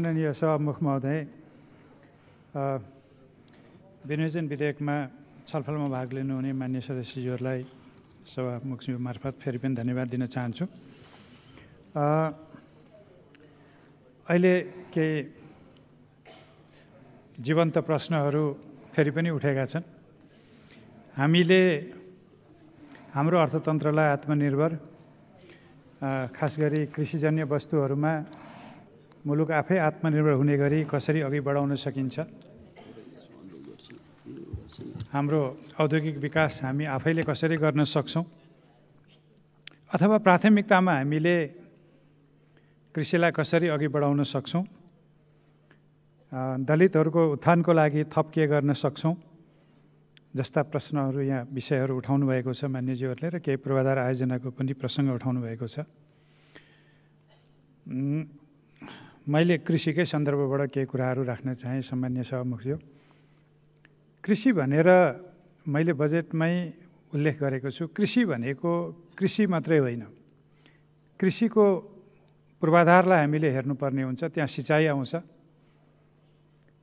माननीय सभामुख महोदय विनियोजन विधेयकमा छलफलमा भाग लिनुहुने मान्य सदस्यज्यूहरूलाई सभामुख मार्फत फेरि पनि धन्यवाद दिन चाहन्छु अहिले केही जीवन्त प्रश्नहरू फेरि पनि उठेका छन् हामीले हाम्रो अर्थतन्त्रलाई आत्मनिर्भर खास गरी कृषिजन्य वस्तुहरूमा मुलुक आफै आत्मनिर्भर हुने गरी कसरी अघि बढाउन सकिन्छ हाम्रो औद्योगिक विकास हामी आफैले कसरी गर्न सक्छौँ अथवा प्राथमिकतामा हामीले कृषिलाई कसरी अघि बढाउन सक्छौँ दलितहरूको उत्थानको लागि थप के गर्न सक्छौँ जस्ता प्रश्नहरू यहाँ विषयहरू उठाउनु भएको छ मान्यज्यूहरूले र केही पूर्वाधार आयोजनाको पनि प्रसङ्ग उठाउनु भएको छ मैले कृषिकै सन्दर्भबाट केही कुराहरू राख्न चाहेँ सामान्य सहमुख्य कृषि भनेर मैले बजेटमै उल्लेख गरेको छु कृषि भनेको कृषि मात्रै होइन कृषिको पूर्वाधारलाई हामीले हेर्नुपर्ने हुन्छ त्यहाँ सिँचाइ आउँछ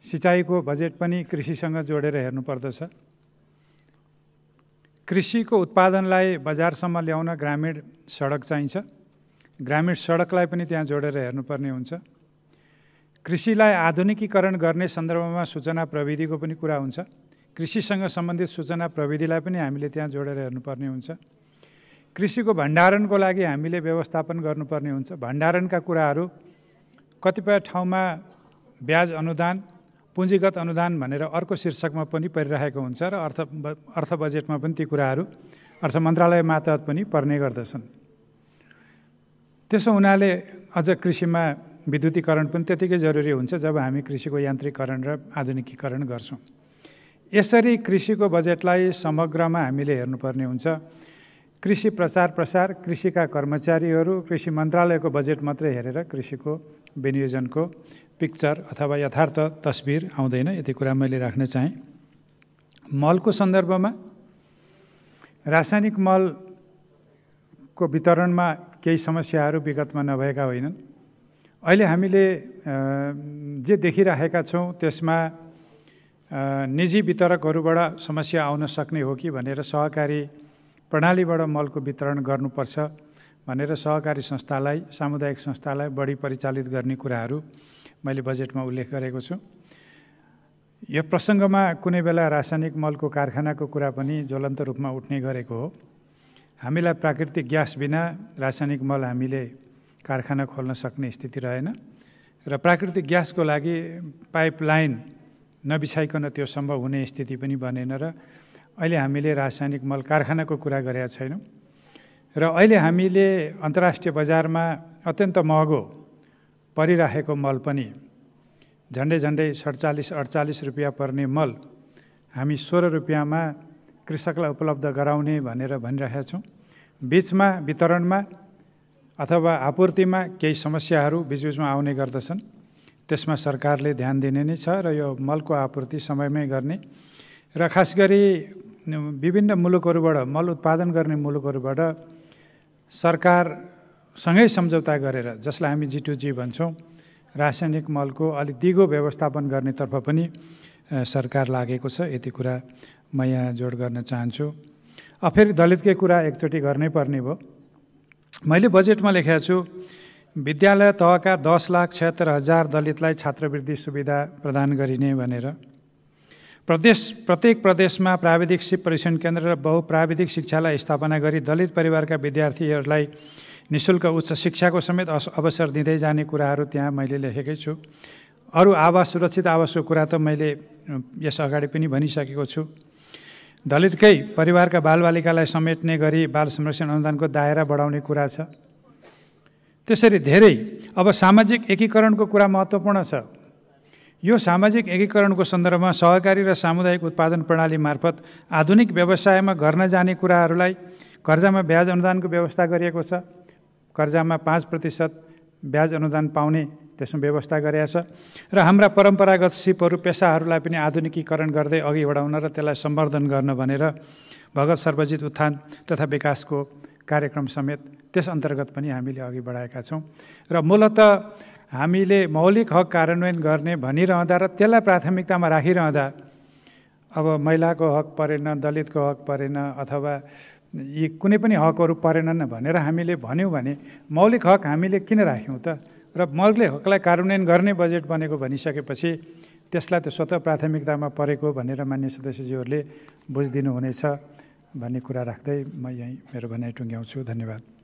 सिँचाइको बजेट पनि कृषिसँग जोडेर हेर्नुपर्दछ कृषिको उत्पादनलाई बजारसम्म ल्याउन ग्रामीण सडक चाहिन्छ ग्रामीण सडकलाई पनि त्यहाँ जोडेर हेर्नुपर्ने हुन्छ कृषिलाई आधुनिकीकरण गर्ने सन्दर्भमा सूचना प्रविधिको पनि कुरा हुन्छ कृषिसँग सम्बन्धित सूचना प्रविधिलाई पनि हामीले त्यहाँ जोडेर हेर्नुपर्ने हुन्छ कृषिको भण्डारणको लागि हामीले व्यवस्थापन गर्नुपर्ने हुन्छ भण्डारणका कुराहरू कतिपय ठाउँमा ब्याज अनुदान पुँजीगत अनुदान भनेर अर्को शीर्षकमा पनि परिरहेको हुन्छ र अर्थ अर्थ बजेटमा पनि ती कुराहरू अर्थ मन्त्रालय मार्फत पनि पर्ने गर्दछन् त्यसो हुनाले अझ कृषिमा विद्युतीकरण पनि त्यतिकै जरुरी हुन्छ जब हामी कृषिको यान्त्रिकरण र आधुनिकीकरण गर्छौँ यसरी कृषिको बजेटलाई समग्रमा हामीले हेर्नुपर्ने हुन्छ कृषि प्रचार प्रसार कृषिका कर्मचारीहरू कृषि मन्त्रालयको बजेट मात्रै हेरेर कृषिको विनियोजनको पिक्चर अथवा यथार्थ तस्बिर आउँदैन यति कुरा मैले राख्न चाहेँ मलको सन्दर्भमा रासायनिक मलको वितरणमा केही समस्याहरू विगतमा नभएका होइनन् अहिले हामीले जे देखिराखेका छौँ त्यसमा निजी वितरकहरूबाट समस्या आउन सक्ने हो कि भनेर सहकारी प्रणालीबाट मलको वितरण गर्नुपर्छ भनेर सहकारी संस्थालाई सामुदायिक संस्थालाई बढी परिचालित गर्ने कुराहरू मैले बजेटमा उल्लेख गरेको छु यो प्रसङ्गमा कुनै बेला रासायनिक मलको कारखानाको कुरा पनि ज्वलन्त रूपमा उठ्ने गरेको हो हामीलाई प्राकृतिक ग्यास बिना रासायनिक मल हामीले कारखाना खोल्न सक्ने स्थिति रहेन र प्राकृतिक ग्यासको लागि पाइपलाइन नबिसाइकन त्यो सम्भव हुने स्थिति पनि बनेन र अहिले हामीले रासायनिक मल कारखानाको कुरा गरेका छैनौँ र अहिले हामीले अन्तर्राष्ट्रिय बजारमा अत्यन्त महँगो परिराखेको मल पनि झन्डै झन्डै सडचालिस अडचालिस रुपियाँ पर्ने मल हामी सोह्र रुपियाँमा कृषकलाई उपलब्ध गराउने भनेर भनिरहेका छौँ बिचमा वितरणमा अथवा आपूर्तिमा केही समस्याहरू बिचबिचमा आउने गर्दछन् त्यसमा सरकारले ध्यान दिने नै छ र यो मलको आपूर्ति समयमै गर्ने र खास गरी विभिन्न मुलुकहरूबाट मल उत्पादन गर्ने मुलुकहरूबाट सरकारसँगै सम्झौता गरेर जसलाई हामी जी टु भन्छौँ रासायनिक मलको अलिक दिगो व्यवस्थापन गर्नेतर्फ पनि सरकार लागेको छ यति कुरा म यहाँ जोड गर्न चाहन्छु अब फेरि दलितकै कुरा एकचोटि गर्नै पर्ने भयो मैले बजेटमा लेखेको छु विद्यालय तहका दस लाख छत्तर हजार दलितलाई छात्रवृत्ति सुविधा प्रदान गरिने भनेर प्रदेश प्रत्येक प्रदेशमा प्राविधिक परीक्षण केन्द्र र बहुप्राविधिक शिक्षालाई स्थापना गरी दलित परिवारका विद्यार्थीहरूलाई निशुल्क उच्च शिक्षाको समेत अवसर दिँदै जाने कुराहरू त्यहाँ मैले लेखेकै छु अरू आवास सुरक्षित आवासको कुरा त मैले यस अगाडि पनि भनिसकेको छु दलितकै परिवारका बालबालिकालाई समेट्ने गरी बाल संरक्षण अनुदानको दायरा बढाउने कुरा छ त्यसरी धेरै अब सामाजिक एकीकरणको कुरा महत्त्वपूर्ण छ यो सामाजिक एकीकरणको सन्दर्भमा सहकारी र सामुदायिक उत्पादन प्रणाली मार्फत आधुनिक व्यवसायमा गर्न जाने कुराहरूलाई कर्जामा ब्याज अनुदानको व्यवस्था गरिएको छ कर्जामा पाँच प्रतिशत ब्याज अनुदान पाउने त्यसमा व्यवस्था गरेका छ र हाम्रा परम्परागत सिपहरू पेसाहरूलाई पनि आधुनिकीकरण गर्दै अघि बढाउन र त्यसलाई सम्वर्धन गर्न भनेर भगत सर्वजित उत्थान तथा विकासको कार्यक्रम समेत त्यस अन्तर्गत पनि हामीले अघि बढाएका छौँ र मूलत हामीले मौलिक हक कार्यान्वयन गर्ने भनिरहँदा र त्यसलाई प्राथमिकतामा राखिरहँदा अब महिलाको हक परेन दलितको हक परेन अथवा यी कुनै पनि हकहरू परेनन् भनेर हामीले भन्यौँ भने मौलिक हक हामीले किन राख्यौँ त र मौलिक हकलाई कार्यान्वयन गर्ने बजेट बनेको भनिसकेपछि त्यसलाई त स्वतः प्राथमिकतामा परेको भनेर मान्य सदस्यज्यूहरूले बुझिदिनु हुनेछ भन्ने कुरा राख्दै म यहीँ मेरो भनाइ टुङ्ग्याउँछु धन्यवाद